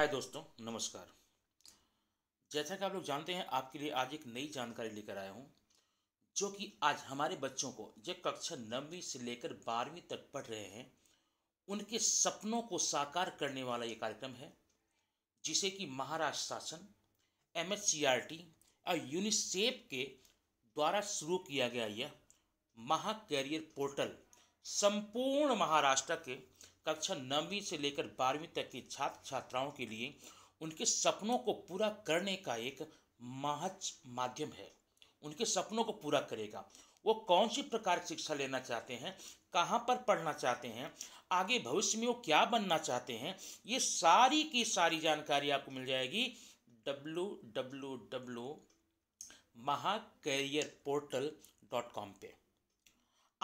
हाय दोस्तों नमस्कार जैसा कि आप लोग जानते हैं आपके लिए आज एक नई जानकारी लेकर आया हूं जो कि आज हमारे बच्चों को जो कक्षा नवीं से लेकर बारहवीं तक पढ़ रहे हैं उनके सपनों को साकार करने वाला ये कार्यक्रम है जिसे कि महाराष्ट्र शासन एम e और यूनिसेफ के द्वारा शुरू किया गया यह महा कैरियर पोर्टल संपूर्ण महाराष्ट्र के कक्षा नौवीं से लेकर बारहवीं तक के छात्र छात्राओं के लिए उनके सपनों को पूरा करने का एक महज माध्यम है उनके सपनों को पूरा करेगा वो कौन सी प्रकार की शिक्षा लेना चाहते हैं कहाँ पर पढ़ना चाहते हैं आगे भविष्य में वो क्या बनना चाहते हैं ये सारी की सारी जानकारी आपको मिल जाएगी W W W Mahacareer portal dot com पर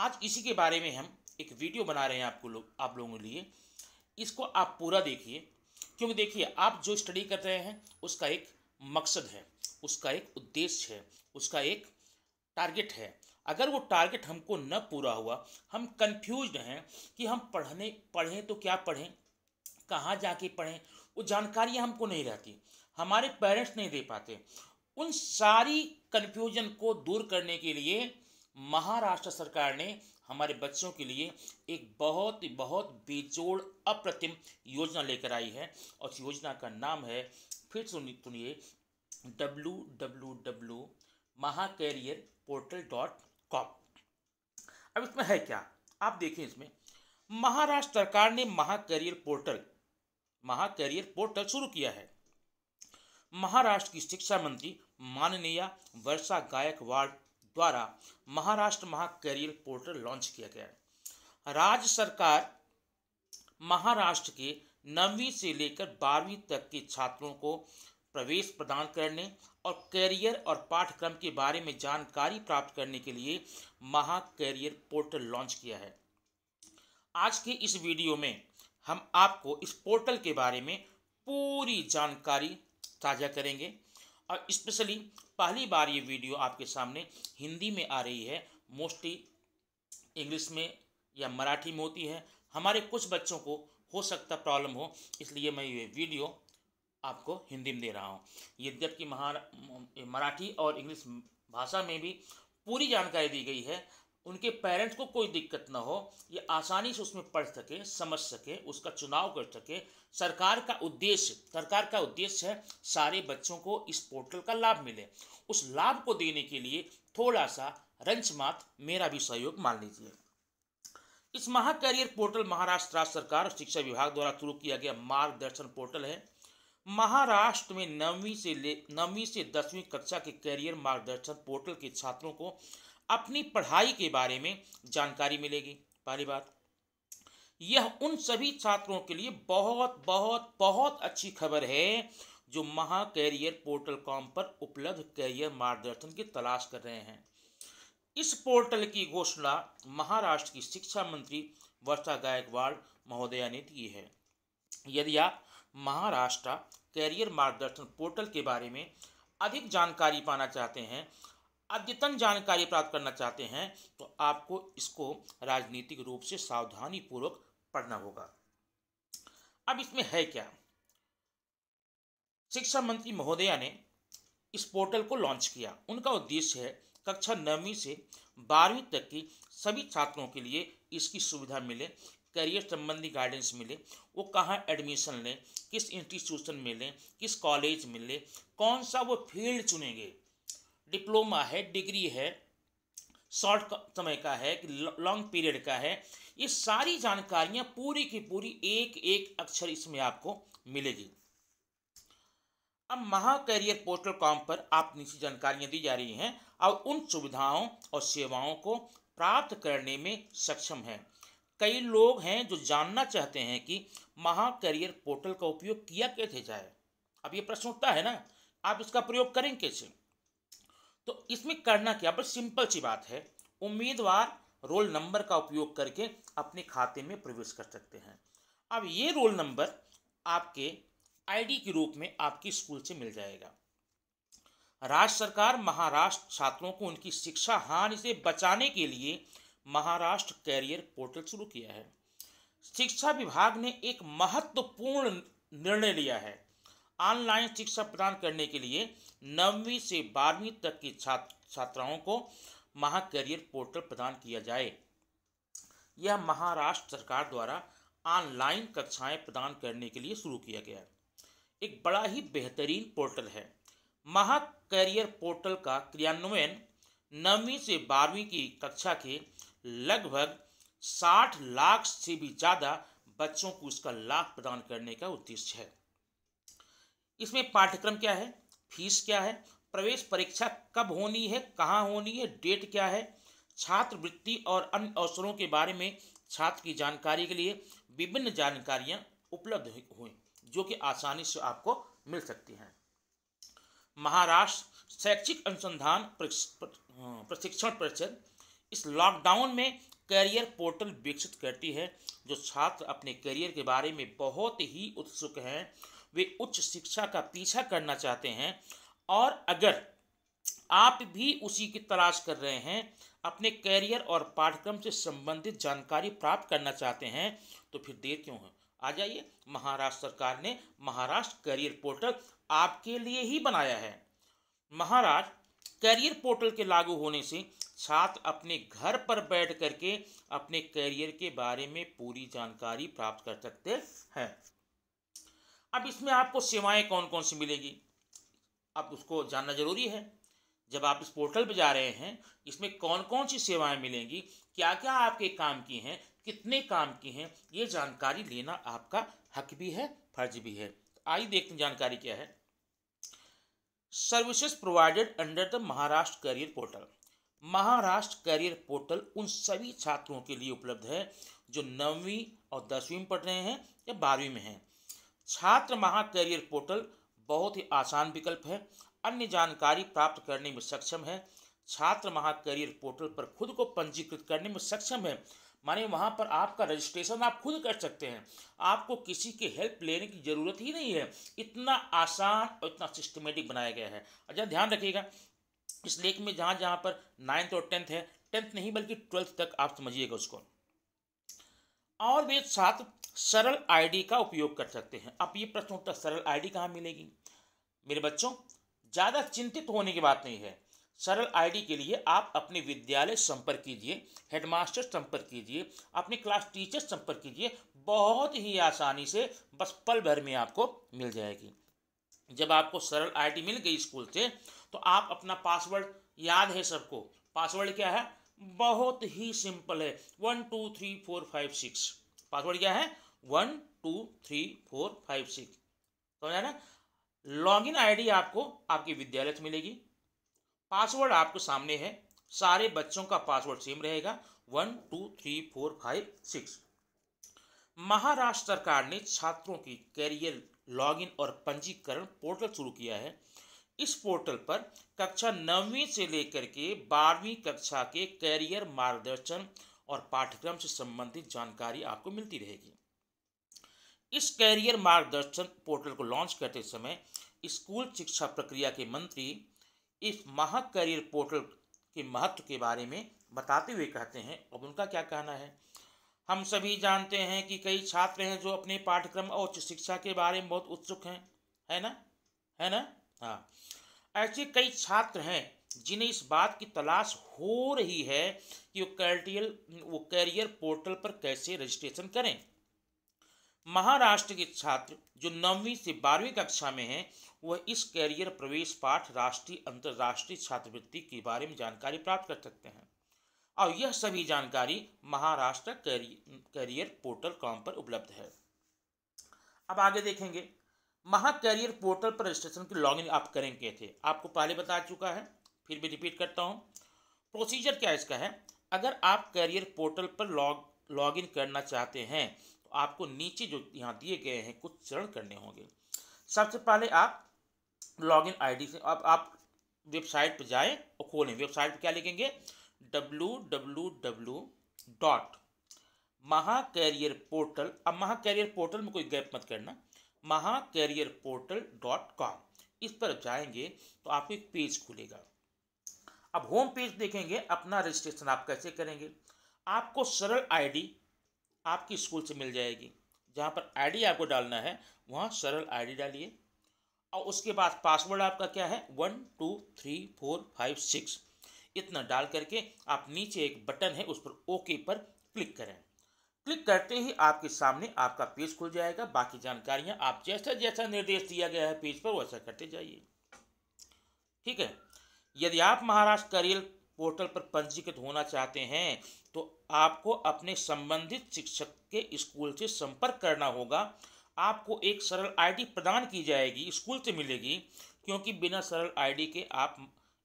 आज इसी के बारे में हम एक वीडियो बना रहे हैं आपको लोग आप लोगों के लिए इसको आप पूरा देखिए क्योंकि देखिए आप जो स्टडी कर रहे हैं उसका एक मकसद है उसका एक उद्देश्य है उसका एक टारगेट है अगर वो टारगेट हमको न पूरा हुआ हम कंफ्यूज हैं कि हम पढ़ने पढ़ें तो क्या पढ़ें कहाँ जाके पढ़ें वो जानकारियाँ हमको नहीं रहती हमारे पेरेंट्स नहीं दे पाते उन सारी कन्फ्यूजन को दूर करने के लिए महाराष्ट्र सरकार ने हमारे बच्चों के लिए एक बहुत ही बहुत बेजोड़ अप्रतिम योजना लेकर आई है और उस योजना का नाम है फिर सुनिए W W W Mahacareer portal dot com अब इसमें है क्या आप देखें इसमें महाराष्ट्र सरकार ने महाकैरियर पोर्टल महाकैरियर पोर्टल शुरू किया है महाराष्ट्र की शिक्षा मंत्री माननीय वर्षा गायकवाड़ द्वारा महाराष्ट्र महाकैरियर पोर्टल लॉन्च किया गया है राज्य सरकार महाराष्ट्र के नवीं से लेकर बारहवीं तक के छात्रों को प्रवेश प्रदान करने और कैरियर और पाठ्यक्रम के बारे में जानकारी प्राप्त करने के लिए महा पोर्टल लॉन्च किया है आज के इस वीडियो में हम आपको इस पोर्टल के बारे में पूरी जानकारी साझा करेंगे और स्पेशली पहली बार ये वीडियो आपके सामने हिंदी में आ रही है मोस्टली इंग्लिश में या मराठी में होती है हमारे कुछ बच्चों को हो सकता प्रॉब्लम हो इसलिए मैं ये वीडियो आपको हिंदी में दे रहा हूँ यद्यपि मराठी और इंग्लिश भाषा में भी पूरी जानकारी दी गई है उनके पेरेंट्स को कोई दिक्कत ना हो ये आसानी से उसमें पढ़ सके समझ सके उसका चुनाव कर सके सरकार का उद्देश्य सरकार का उद्देश्य है सारे बच्चों को इस पोर्टल का लाभ मिले उस लाभ को देने के लिए थोड़ा सा रंच मात मेरा भी सहयोग मान लीजिए इस महा कैरियर पोर्टल महाराष्ट्र राज्य सरकार और शिक्षा विभाग द्वारा शुरू किया गया मार्गदर्शन पोर्टल है महाराष्ट्र में नवीं से ले नवीं से दसवीं कक्षा के कैरियर मार्गदर्शन पोर्टल के छात्रों को अपनी पढ़ाई के बारे में जानकारी मिलेगी पहली बात यह उन सभी छात्रों के लिए बहुत बहुत बहुत अच्छी खबर है जो महा कैरियर पोर्टल कॉम पर उपलब्ध कैरियर मार्गदर्शन की तलाश कर रहे हैं इस पोर्टल की घोषणा महाराष्ट्र की शिक्षा मंत्री वर्षा गायकवाड़ महोदया ने की है यदि आप महाराष्ट्र कैरियर मार्गदर्शन पोर्टल के बारे में अधिक जानकारी पाना चाहते हैं अद्यतन जानकारी प्राप्त करना चाहते हैं तो आपको इसको राजनीतिक रूप से सावधानी पूर्वक पढ़ना होगा अब इसमें है क्या शिक्षा मंत्री महोदया ने इस पोर्टल को लॉन्च किया उनका उद्देश्य है कक्षा नौवीं से बारहवीं तक की सभी छात्रों के लिए इसकी सुविधा मिले करियर संबंधी गाइडेंस मिले वो कहाँ एडमिशन लें किस इंस्टीट्यूशन में लें किस कॉलेज में लें कौन सा वो फील्ड चुनेंगे डिप्लोमा है डिग्री है शॉर्ट समय का है लॉन्ग पीरियड का है ये सारी जानकारियां पूरी की पूरी एक एक अक्षर इसमें आपको मिलेगी अब महा कैरियर पोर्टल कॉम पर आप निश्चित जानकारियां दी जा रही हैं और उन सुविधाओं और सेवाओं को प्राप्त करने में सक्षम है कई लोग हैं जो जानना चाहते हैं कि महा करियर पोर्टल का उपयोग किया कैसे जाए अब ये प्रश्न उठता है ना आप इसका प्रयोग करें कैसे तो इसमें करना क्या बस सिंपल सी बात है उम्मीदवार रोल नंबर का उपयोग करके अपने खाते में प्रवेश कर सकते हैं अब ये रोल नंबर आपके आईडी के रूप में आपकी स्कूल से मिल जाएगा राज्य सरकार महाराष्ट्र छात्रों को उनकी शिक्षा हानि से बचाने के लिए महाराष्ट्र कैरियर पोर्टल शुरू किया है शिक्षा विभाग ने एक महत्वपूर्ण निर्णय लिया है ऑनलाइन शिक्षा प्रदान करने के लिए नवीं से बारहवीं तक की छात्र छात्राओं को महा करियर पोर्टल प्रदान किया जाए यह महाराष्ट्र सरकार द्वारा ऑनलाइन कक्षाएं प्रदान करने के लिए शुरू किया गया है एक बड़ा ही बेहतरीन पोर्टल है महा करियर पोर्टल का क्रियान्वयन नवीं से बारहवीं की कक्षा के लगभग साठ लाख से भी ज़्यादा बच्चों को इसका लाभ प्रदान करने का उद्देश्य है इसमें पाठ्यक्रम क्या है फीस क्या है प्रवेश परीक्षा कब होनी है कहाँ होनी है डेट क्या है छात्रवृत्ति और अन्य अवसरों के बारे में छात्र की जानकारी के लिए विभिन्न जानकारियाँ उपलब्ध हुई जो कि आसानी से आपको मिल सकती हैं महाराष्ट्र शैक्षिक अनुसंधान अं, प्रशिक्षण परिषद इस लॉकडाउन में करियर पोर्टल विकसित करती है जो छात्र अपने करियर के बारे में बहुत ही उत्सुक हैं वे उच्च शिक्षा का पीछा करना चाहते हैं और अगर आप भी उसी की तलाश कर रहे हैं अपने कैरियर और पाठ्यक्रम से संबंधित जानकारी प्राप्त करना चाहते हैं तो फिर देर क्यों है आ जाइए महाराष्ट्र सरकार ने महाराष्ट्र करियर पोर्टल आपके लिए ही बनाया है महाराष्ट्र करियर पोर्टल के लागू होने से छात्र अपने घर पर बैठ करके अपने करियर के बारे में पूरी जानकारी प्राप्त कर सकते हैं अब इसमें आपको सेवाएं कौन कौन सी मिलेगी अब उसको जानना जरूरी है जब आप इस पोर्टल पर जा रहे हैं इसमें कौन कौन सी सेवाएं मिलेंगी क्या क्या आपके काम की हैं कितने काम की हैं ये जानकारी लेना आपका हक भी है फर्ज भी है आइए देखते हैं जानकारी क्या है services provided under the Maharashtra career portal Maharashtra career portal उन सभी छात्रों के लिए उपलब्ध है जो नौवीं और दसवीं में पढ़ रहे हैं या बारहवीं में हैं छात्र महा करियर पोर्टल बहुत ही आसान विकल्प है अन्य जानकारी प्राप्त करने में सक्षम है छात्र महा करियर पोर्टल पर खुद को पंजीकृत करने में सक्षम है माने वहाँ पर आपका रजिस्ट्रेशन आप खुद कर सकते हैं आपको किसी की हेल्प लेने की ज़रूरत ही नहीं है इतना आसान और इतना सिस्टमेटिक बनाया गया है अच्छा ध्यान रखिएगा इस लेख में जहाँ जहाँ पर नाइन्थ और टेंथ है टेंथ नहीं बल्कि ट्वेल्थ तक आप समझिएगा उसको और वे साथ सरल आईडी का उपयोग कर सकते हैं अब ये प्रश्न उत्तर सरल आईडी कहाँ मिलेगी मेरे बच्चों ज़्यादा चिंतित होने की बात नहीं है सरल आईडी के लिए आप अपने विद्यालय संपर्क कीजिए हेडमास्टर संपर्क कीजिए अपने क्लास टीचर संपर्क कीजिए बहुत ही आसानी से बस पल भर में आपको मिल जाएगी जब आपको सरल आईडी मिल गई स्कूल से तो आप अपना पासवर्ड याद है सबको पासवर्ड क्या है बहुत ही सिंपल है one two three four five six password क्या है one two three four five six समझ आया ना इन आई आपको आपके विद्यालय से मिलेगी पासवर्ड आपके सामने है सारे बच्चों का पासवर्ड सेम रहेगा one two three four five six Maharashtra सरकार ने छात्रों की कैरियर लॉगिन और पंजीकरण पोर्टल शुरू किया है इस पोर्टल पर कक्षा नौवीं से लेकर के बारहवीं कक्षा के कैरियर मार्गदर्शन और पाठ्यक्रम से संबंधित जानकारी आपको मिलती रहेगी इस कैरियर मार्गदर्शन पोर्टल को लॉन्च करते समय स्कूल शिक्षा प्रक्रिया के मंत्री इस महा कैरियर पोर्टल के महत्व के बारे में बताते हुए कहते हैं अब उनका क्या कहना है हम सभी जानते हैं कि कई छात्र हैं जो अपने पाठ्यक्रम और उच्च शिक्षा के बारे में बहुत उत्सुक हैं है ना है ना हाँ ऐसे कई छात्र हैं जिन्हें इस बात की तलाश हो रही है कि वो कैरियर वो कैरियर पोर्टल पर कैसे रजिस्ट्रेशन करें महाराष्ट्र के छात्र जो नौवीं से बारहवीं कक्षा में हैं वह इस कैरियर प्रवेश पाठ राष्ट्रीय अंतर्राष्ट्रीय छात्रवृत्ति के बारे में जानकारी प्राप्त कर सकते हैं और यह सभी जानकारी महाराष्ट्र कैरियर पोर्टल कॉम पर उपलब्ध है अब आगे देखेंगे महा कैरियर पोर्टल पर रजिस्ट्रेशन की इन आप करेंगे थे आपको पहले बता चुका है फिर भी रिपीट करता हूँ प्रोसीजर क्या इसका है अगर आप कैरियर पोर्टल पर लॉग इन करना चाहते हैं तो आपको नीचे जो यहाँ दिए गए हैं कुछ चरण करने होंगे सबसे पहले आप लॉगिन आईडी से अब आप वेबसाइट पर जाएं और खोलें वेबसाइट पर क्या लिखेंगे W W W dot Maha career portal अब महा कैरियर पोर्टल में कोई गैप मत करना महा कैरियर पोर्टल डॉट कॉम इस पर जाएंगे तो आपको एक पेज खुलेगा अब होम पेज देखेंगे अपना रजिस्ट्रेशन आप कैसे करेंगे आपको सरल आईडी आपकी स्कूल से मिल जाएगी जहाँ पर आईडी आपको डालना है वहाँ सरल आईडी डालिए और उसके बाद पासवर्ड आपका क्या है one two three four five six इतना डाल करके आप नीचे एक बटन है उस पर ओके पर क्लिक करें क्लिक करते ही आपके सामने आपका पेज खुल जाएगा बाकी जानकारियां आप जैसा जैसा निर्देश दिया गया है पेज पर वैसा करते जाइए ठीक है यदि आप महाराष्ट्र करियर पोर्टल पर पंजीकृत होना चाहते हैं तो आपको अपने संबंधित शिक्षक के स्कूल से संपर्क करना होगा आपको एक सरल आईडी प्रदान की जाएगी स्कूल से मिलेगी क्योंकि बिना सरल आईडी के आप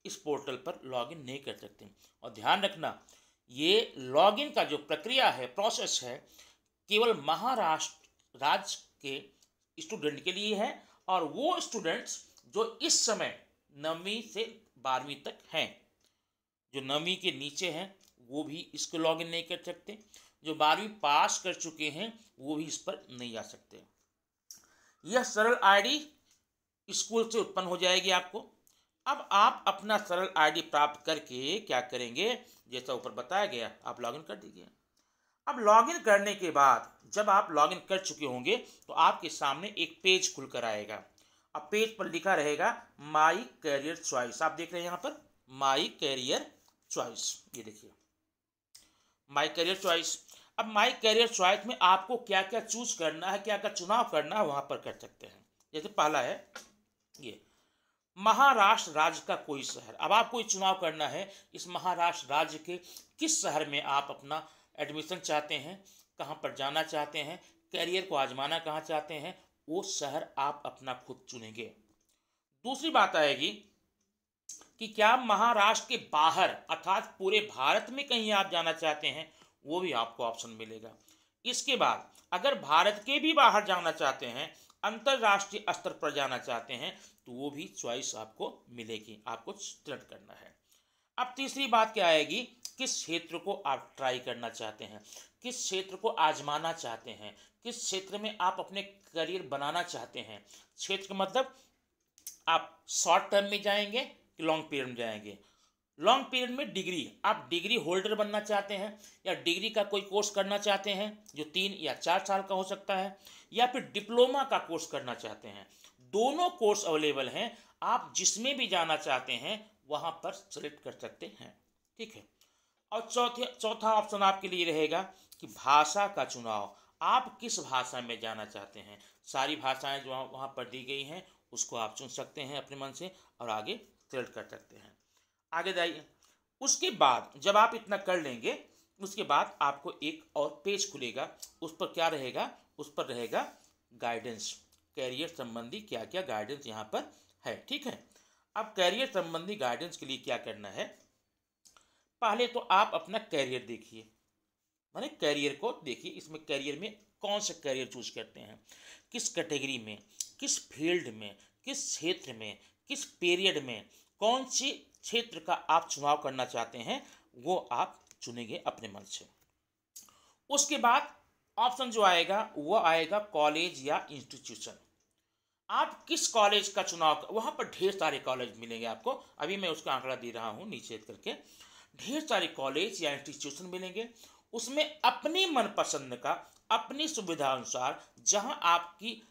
इस पोर्टल पर लॉगिन नहीं कर सकते और ध्यान रखना ये लॉगिन का जो प्रक्रिया है प्रोसेस है केवल महाराष्ट्र राज्य के स्टूडेंट के लिए है और वो स्टूडेंट्स जो इस समय नवीं से बारहवीं तक हैं जो नवीं के नीचे हैं वो भी इसको लॉगिन नहीं कर सकते जो बारहवीं पास कर चुके हैं वो भी इस पर नहीं आ सकते यह सरल आईडी स्कूल से उत्पन्न हो जाएगी आपको अब आप अपना सरल आईडी प्राप्त करके क्या करेंगे जैसा ऊपर बताया गया आप लॉगिन कर दीजिए अब लॉगिन करने के बाद जब आप लॉगिन कर चुके होंगे तो आपके सामने एक पेज खुलकर आएगा अब पेज पर लिखा रहेगा माई कैरियर च्वाइस आप देख रहे हैं यहाँ पर माई कैरियर च्वाइस ये देखिए माई कैरियर च्वाइस अब माई कैरियर च्वाइस में आपको क्या क्या चूज करना है क्या क्या चुनाव करना है वहाँ पर कर सकते हैं जैसे पहला है ये महाराष्ट्र राज्य का कोई शहर अब आपको ये चुनाव करना है इस महाराष्ट्र राज्य के किस शहर में आप अपना एडमिशन चाहते हैं कहाँ पर जाना चाहते हैं कैरियर को आजमाना कहाँ चाहते हैं वो शहर आप अपना खुद चुनेंगे दूसरी बात आएगी कि क्या महाराष्ट्र के बाहर अर्थात पूरे भारत में कहीं आप जाना चाहते हैं वो भी आपको ऑप्शन मिलेगा इसके बाद अगर भारत के भी बाहर जाना चाहते हैं अंतर्राष्ट्रीय स्तर पर जाना चाहते हैं तो वो भी चॉइस आपको मिलेगी आपको सिलेक्ट करना है अब तीसरी बात क्या आएगी किस क्षेत्र को आप ट्राई करना चाहते हैं किस क्षेत्र को आजमाना चाहते हैं किस क्षेत्र में आप अपने करियर बनाना चाहते हैं क्षेत्र का मतलब आप शॉर्ट टर्म में जाएंगे कि लॉन्ग पीरियड में जाएंगे लॉन्ग पीरियड में डिग्री आप डिग्री होल्डर बनना चाहते हैं या डिग्री का कोई कोर्स करना चाहते हैं जो तीन या चार साल का हो सकता है या फिर डिप्लोमा का कोर्स करना चाहते हैं दोनों कोर्स अवेलेबल हैं आप जिसमें भी जाना चाहते हैं वहाँ पर सेलेक्ट कर सकते हैं ठीक है और चौथे चौथा ऑप्शन आपके लिए रहेगा कि भाषा का चुनाव आप किस भाषा में जाना चाहते हैं सारी भाषाएं जो वहाँ पर दी गई हैं उसको आप चुन सकते हैं अपने मन से और आगे सेलेक्ट कर सकते हैं आगे जाइए उसके बाद जब आप इतना कर लेंगे उसके बाद आपको एक और पेज खुलेगा उस पर क्या रहेगा उस पर रहेगा गाइडेंस कैरियर संबंधी क्या क्या गाइडेंस यहाँ पर है ठीक है अब कैरियर संबंधी गाइडेंस के लिए क्या करना है पहले तो आप अपना कैरियर देखिए माने कैरियर को देखिए इसमें कैरियर में कौन सा कैरियर चूज करते हैं किस कैटेगरी में किस फील्ड में किस क्षेत्र में किस पीरियड में कौन सी क्षेत्र का आप चुनाव करना चाहते हैं वो आप चुनेंगे अपने मन से उसके बाद ऑप्शन जो आएगा वो आएगा कॉलेज या इंस्टीट्यूशन आप किस कॉलेज का चुनाव वहाँ पर ढेर सारे कॉलेज मिलेंगे आपको अभी मैं उसका आंकड़ा दे रहा हूँ नीचे करके ढेर सारे कॉलेज या इंस्टीट्यूशन मिलेंगे उसमें अपनी मनपसंद का अपनी सुविधा अनुसार जहाँ आपकी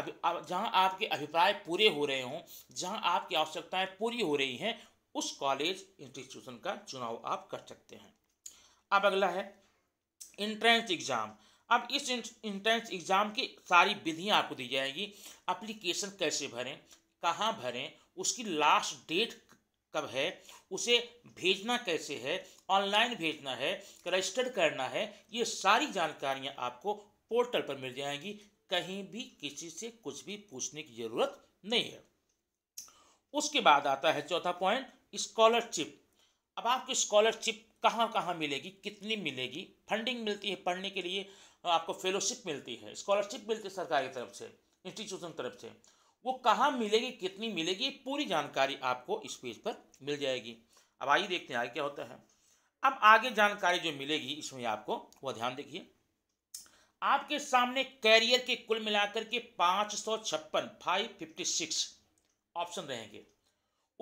अभी जहाँ आपके अभिप्राय पूरे हो रहे हों जहाँ आपकी आवश्यकताएं पूरी हो रही हैं उस कॉलेज इंस्टीट्यूशन का चुनाव आप कर सकते हैं अब अगला है इंट्रेंस एग्ज़ाम अब इस इंट्रेंस एग्ज़ाम की सारी विधियां आपको दी जाएगी अप्लीकेशन कैसे भरें कहाँ भरें उसकी लास्ट डेट कब है उसे भेजना कैसे है ऑनलाइन भेजना है रजिस्टर करना है ये सारी जानकारियां आपको पोर्टल पर मिल जाएंगी कहीं भी किसी से कुछ भी पूछने की ज़रूरत नहीं है उसके बाद आता है चौथा पॉइंट स्कॉलरशिप अब आपको स्कॉलरशिप कहाँ कहाँ मिलेगी कितनी मिलेगी फंडिंग मिलती है पढ़ने के लिए आपको फेलोशिप मिलती है स्कॉलरशिप मिलती है सरकार की तरफ से इंस्टीट्यूशन तरफ से वो कहाँ मिलेगी कितनी मिलेगी पूरी जानकारी आपको इस पेज पर मिल जाएगी अब आइए देखते हैं आगे क्या होता है अब आगे जानकारी जो मिलेगी इसमें आपको वह ध्यान देखिए आपके सामने कैरियर के कुल मिलाकर के पाँच सौ छप्पन फाइव फिफ्टी सिक्स ऑप्शन रहेंगे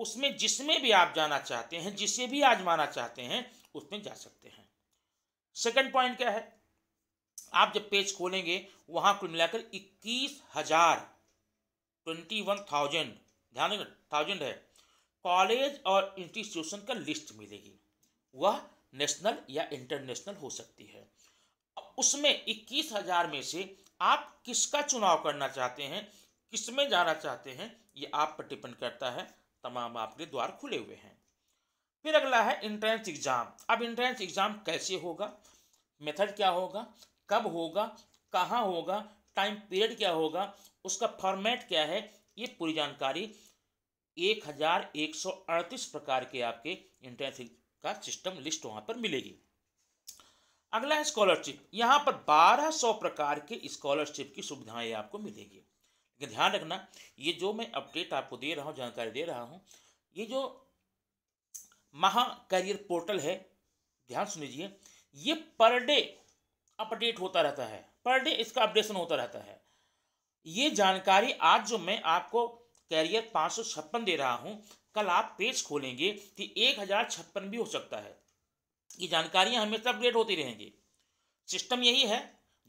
उसमें जिसमें भी आप जाना चाहते हैं जिसे भी आजमाना चाहते हैं उसमें जा सकते हैं सेकंड पॉइंट क्या है आप जब पेज खोलेंगे वहां कुल मिलाकर इक्कीस हजार ट्वेंटी वन थाउजेंड ध्यान थाउजेंड है कॉलेज और इंस्टीट्यूशन का लिस्ट मिलेगी वह नेशनल या इंटरनेशनल हो सकती है उसमें इक्कीस हजार में से आप किसका चुनाव करना चाहते हैं किस में जाना चाहते हैं ये आप पर डिपेंड करता है तमाम आपके द्वार खुले हुए हैं फिर अगला है इंट्रेंस एग्ज़ाम अब इंट्रेंस एग्ज़ाम कैसे होगा मेथड क्या होगा कब होगा कहाँ होगा टाइम पीरियड क्या होगा उसका फॉर्मेट क्या है ये पूरी जानकारी एक हज़ार एक सौ अड़तीस प्रकार के आपके इंट्रेंस का सिस्टम लिस्ट वहाँ पर मिलेगी अगला है स्कॉलरशिप यहाँ पर बारह सौ प्रकार के स्कॉलरशिप की सुविधाएं आपको मिलेगी लेकिन ध्यान रखना ये जो मैं अपडेट आपको दे रहा हूँ जानकारी दे रहा हूँ ये जो महा करियर पोर्टल है ध्यान सुन लीजिए ये पर डे अपडेट होता रहता है पर डे इसका अपडेशन होता रहता है ये जानकारी आज जो मैं आपको कैरियर पाँच दे रहा हूँ कल आप पेज खोलेंगे कि एक हज़ार छप्पन भी हो सकता है ये जानकारियाँ हमेशा अपडेट होती रहेंगी सिस्टम यही है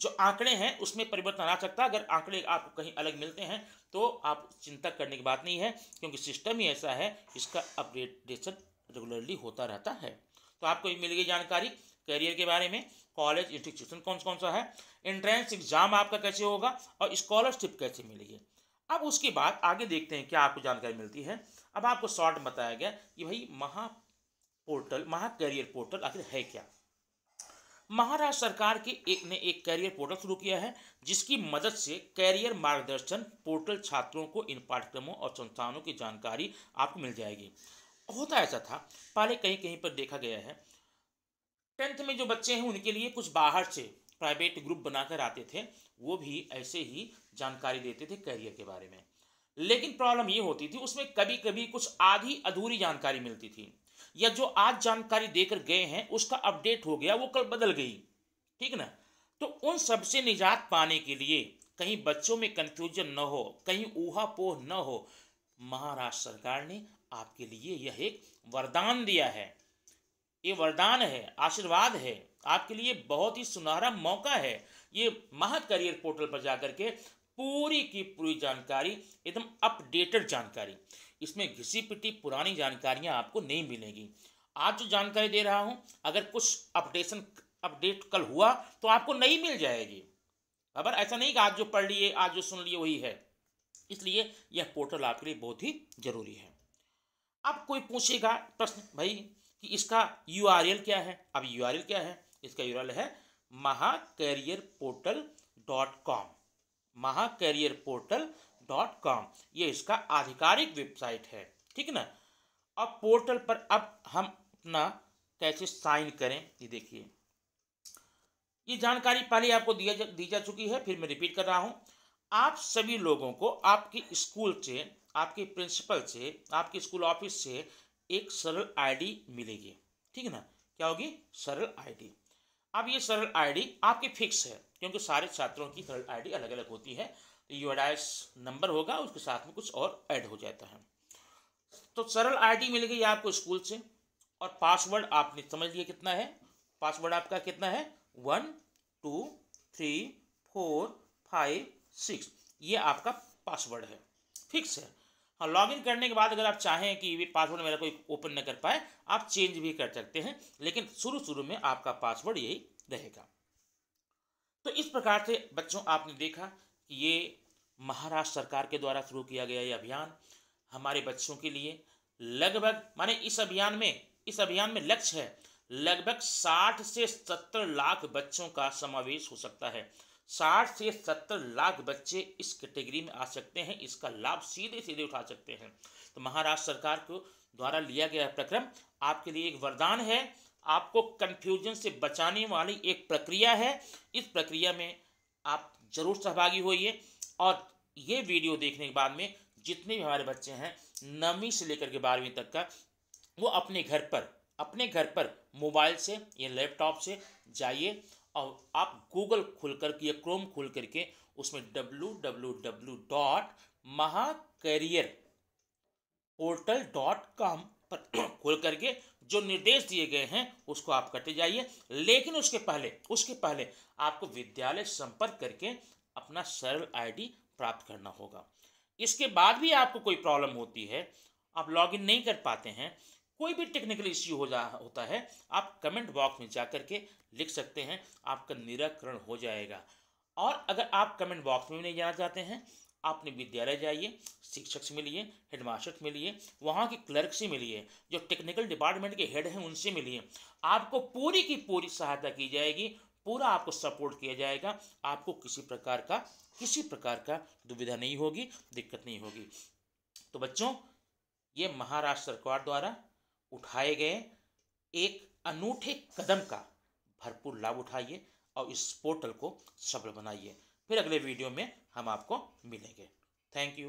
जो आंकड़े हैं उसमें परिवर्तन आ सकता है अगर आंकड़े आपको कहीं अलग मिलते हैं तो आप चिंता करने की बात नहीं है क्योंकि सिस्टम ही ऐसा है इसका अपडेटेशन रेगुलरली होता रहता है तो आपको ये मिल गई जानकारी करियर के बारे में कॉलेज इंस्टीट्यूशन कौन कौन सा है एंट्रेंस एग्जाम आपका कैसे होगा और स्कॉलरशिप कैसे मिलेगी अब उसके बाद आगे देखते हैं क्या आपको जानकारी मिलती है अब आपको शॉर्ट बताया गया कि भाई महा पोर्टल महा करियर पोर्टल आखिर है क्या महाराष्ट्र सरकार के एक ने एक कैरियर पोर्टल शुरू किया है जिसकी मदद से कैरियर मार्गदर्शन पोर्टल छात्रों को इन पाठ्यक्रमों और संस्थानों की जानकारी आपको मिल जाएगी होता ऐसा था पहले कहीं कहीं पर देखा गया है टेंथ में जो बच्चे हैं उनके लिए कुछ बाहर से प्राइवेट ग्रुप बनाकर आते थे वो भी ऐसे ही जानकारी देते थे करियर के बारे में लेकिन प्रॉब्लम ये होती थी उसमें कभी कभी कुछ आधी अधूरी जानकारी मिलती थी या जो आज जानकारी देकर गए हैं उसका अपडेट हो गया वो कल बदल गई ठीक ना तो उन सबसे निजात पाने के लिए कहीं बच्चों में कंफ्यूजन न हो कहीं पोह न हो महाराष्ट्र सरकार ने आपके लिए यह एक वरदान दिया है ये वरदान है आशीर्वाद है आपके लिए बहुत ही सुनहरा मौका है ये महा करियर पोर्टल पर जाकर के पूरी की पूरी जानकारी एकदम अपडेटेड जानकारी इसमें घिसी पिटी पुरानी जानकारियाँ आपको नहीं मिलेंगी आज जो जानकारी दे रहा हूँ अगर कुछ अपडेशन अपडेट कल हुआ तो आपको नहीं मिल जाएगी खबर ऐसा नहीं कि आज जो पढ़ लिए आज जो सुन लिए वही है इसलिए यह पोर्टल आपके लिए बहुत ही जरूरी है अब कोई पूछेगा प्रश्न भाई कि इसका यू क्या है अब यू क्या है इसका यू है Maha career portal dot com Maha career portal dot com ये इसका आधिकारिक वेबसाइट है ठीक ना अब पोर्टल पर अब हम अपना कैसे साइन करें ये देखिए ये जानकारी पहले आपको दिया जा, दी जा चुकी है फिर मैं रिपीट कर रहा हूँ आप सभी लोगों को आपके स्कूल से आपके प्रिंसिपल से आपके स्कूल ऑफिस से एक सरल आईडी मिलेगी ठीक है ना क्या होगी सरल आईडी अब ये सरल आईडी आपकी फिक्स है क्योंकि सारे छात्रों की सरल आईडी अलग अलग होती है यूडाइस नंबर होगा उसके साथ में कुछ और ऐड हो जाता है तो सरल आईडी मिल गई आपको स्कूल से और पासवर्ड आपने समझ लिया कितना है पासवर्ड आपका कितना है one two three four five six ये आपका पासवर्ड है फिक्स है हाँ लॉगिन करने के बाद अगर आप चाहें कि ये पासवर्ड मेरा कोई ओपन न कर पाए आप चेंज भी कर सकते हैं लेकिन शुरू शुरू में आपका पासवर्ड यही रहेगा तो इस प्रकार से बच्चों आपने देखा कि ये महाराष्ट्र सरकार के द्वारा शुरू किया गया ये अभियान हमारे बच्चों के लिए लगभग माने इस अभियान में इस अभियान में लक्ष्य है लगभग 60 से 70 लाख बच्चों का समावेश हो सकता है 60 से 70 लाख बच्चे इस कैटेगरी में आ सकते हैं इसका लाभ सीधे सीधे उठा सकते हैं तो महाराष्ट्र सरकार को द्वारा लिया गया प्रक्रम आपके लिए एक वरदान है आपको कंफ्यूजन से बचाने वाली एक प्रक्रिया है इस प्रक्रिया में आप जरूर सहभागी होइए और ये वीडियो देखने के बाद में जितने भी हमारे बच्चे हैं नवीं से लेकर के बारहवीं तक का वो अपने घर पर अपने घर पर मोबाइल से या लैपटॉप से जाइए और आप गूगल खुल कर या क्रोम खुल करके उसमें W W W dot Maha career portal dot com पर खोल करके जो निर्देश दिए गए हैं उसको आप करते जाइए लेकिन उसके पहले उसके पहले आपको विद्यालय संपर्क करके अपना सरल आईडी प्राप्त करना होगा इसके बाद भी आपको कोई प्रॉब्लम होती है आप लॉगिन नहीं कर पाते हैं कोई भी टेक्निकल इश्यू हो जा होता है आप कमेंट बॉक्स में जा कर के लिख सकते हैं आपका निराकरण हो जाएगा और अगर आप कमेंट बॉक्स में भी नहीं जाना चाहते हैं आप अपने विद्यालय जाइए शिक्षक से मिलिए हेडमास्टर से मिलिए वहाँ के क्लर्क से मिलिए जो टेक्निकल डिपार्टमेंट के हेड हैं उनसे मिलिए आपको पूरी की पूरी सहायता की जाएगी पूरा आपको सपोर्ट किया जाएगा आपको किसी प्रकार का किसी प्रकार का दुविधा नहीं होगी दिक्कत नहीं होगी तो बच्चों ये महाराष्ट्र सरकार द्वारा उठाए गए एक अनूठे कदम का भरपूर लाभ उठाइए और इस पोर्टल को सफल बनाइए फिर अगले वीडियो में हम आपको मिलेंगे थैंक यू